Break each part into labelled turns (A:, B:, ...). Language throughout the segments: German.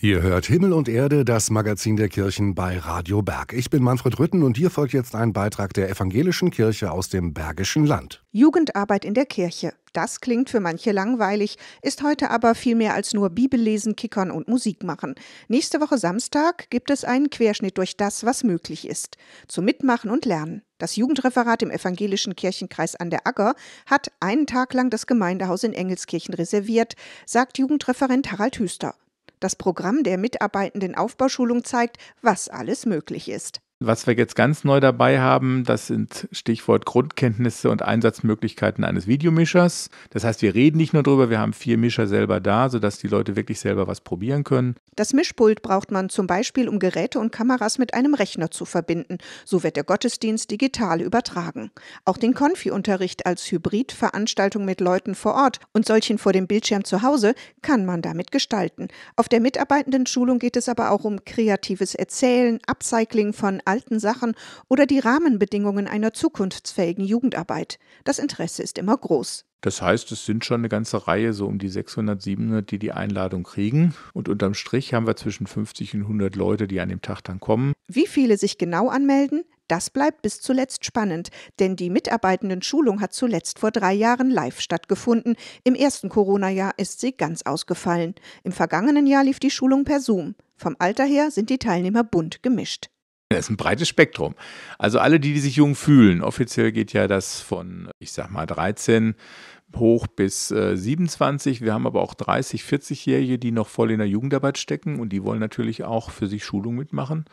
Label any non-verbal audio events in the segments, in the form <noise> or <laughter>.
A: Ihr hört Himmel und Erde, das Magazin der Kirchen bei Radio Berg. Ich bin Manfred Rütten und hier folgt jetzt ein Beitrag der evangelischen Kirche aus dem Bergischen Land.
B: Jugendarbeit in der Kirche. Das klingt für manche langweilig, ist heute aber viel mehr als nur Bibellesen, Kickern und Musik machen. Nächste Woche Samstag gibt es einen Querschnitt durch das, was möglich ist. Zu Mitmachen und Lernen. Das Jugendreferat im evangelischen Kirchenkreis an der Agger hat einen Tag lang das Gemeindehaus in Engelskirchen reserviert, sagt Jugendreferent Harald Hüster. Das Programm der mitarbeitenden Aufbauschulung zeigt, was alles möglich ist.
A: Was wir jetzt ganz neu dabei haben, das sind Stichwort Grundkenntnisse und Einsatzmöglichkeiten eines Videomischers. Das heißt, wir reden nicht nur drüber, wir haben vier Mischer selber da, sodass die Leute wirklich selber was probieren können.
B: Das Mischpult braucht man zum Beispiel, um Geräte und Kameras mit einem Rechner zu verbinden. So wird der Gottesdienst digital übertragen. Auch den Konfi-Unterricht als Hybridveranstaltung mit Leuten vor Ort und solchen vor dem Bildschirm zu Hause kann man damit gestalten. Auf der Mitarbeitenden-Schulung geht es aber auch um kreatives Erzählen, Upcycling von alten Sachen oder die Rahmenbedingungen einer zukunftsfähigen Jugendarbeit. Das Interesse ist immer groß.
A: Das heißt, es sind schon eine ganze Reihe, so um die 600, 700, die die Einladung kriegen. Und unterm Strich haben wir zwischen 50 und 100 Leute, die an dem Tag dann kommen.
B: Wie viele sich genau anmelden, das bleibt bis zuletzt spannend, denn die Mitarbeitenden-Schulung hat zuletzt vor drei Jahren live stattgefunden. Im ersten Corona-Jahr ist sie ganz ausgefallen. Im vergangenen Jahr lief die Schulung per Zoom. Vom Alter her sind die Teilnehmer bunt gemischt.
A: <laughs> Das ist ein breites Spektrum. Also alle, die, die sich jung fühlen, offiziell geht ja das von, ich sag mal, 13 hoch bis äh, 27. Wir haben aber auch 30, 40-Jährige, die noch voll in der Jugendarbeit stecken und die wollen natürlich auch für sich Schulung mitmachen.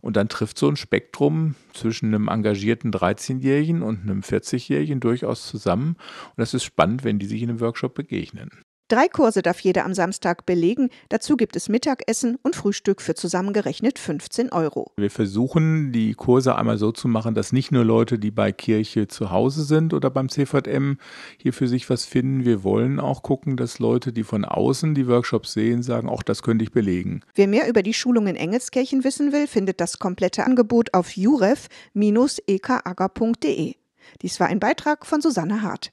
A: Und dann trifft so ein Spektrum zwischen einem engagierten 13-Jährigen und einem 40-Jährigen durchaus zusammen. Und das ist spannend, wenn die sich in einem Workshop begegnen.
B: Drei Kurse darf jeder am Samstag belegen. Dazu gibt es Mittagessen und Frühstück für zusammengerechnet 15 Euro.
A: Wir versuchen, die Kurse einmal so zu machen, dass nicht nur Leute, die bei Kirche zu Hause sind oder beim CVM hier für sich was finden. Wir wollen auch gucken, dass Leute, die von außen die Workshops sehen, sagen, auch das könnte ich belegen.
B: Wer mehr über die Schulung in Engelskirchen wissen will, findet das komplette Angebot auf juref ekagerde Dies war ein Beitrag von Susanne Hart.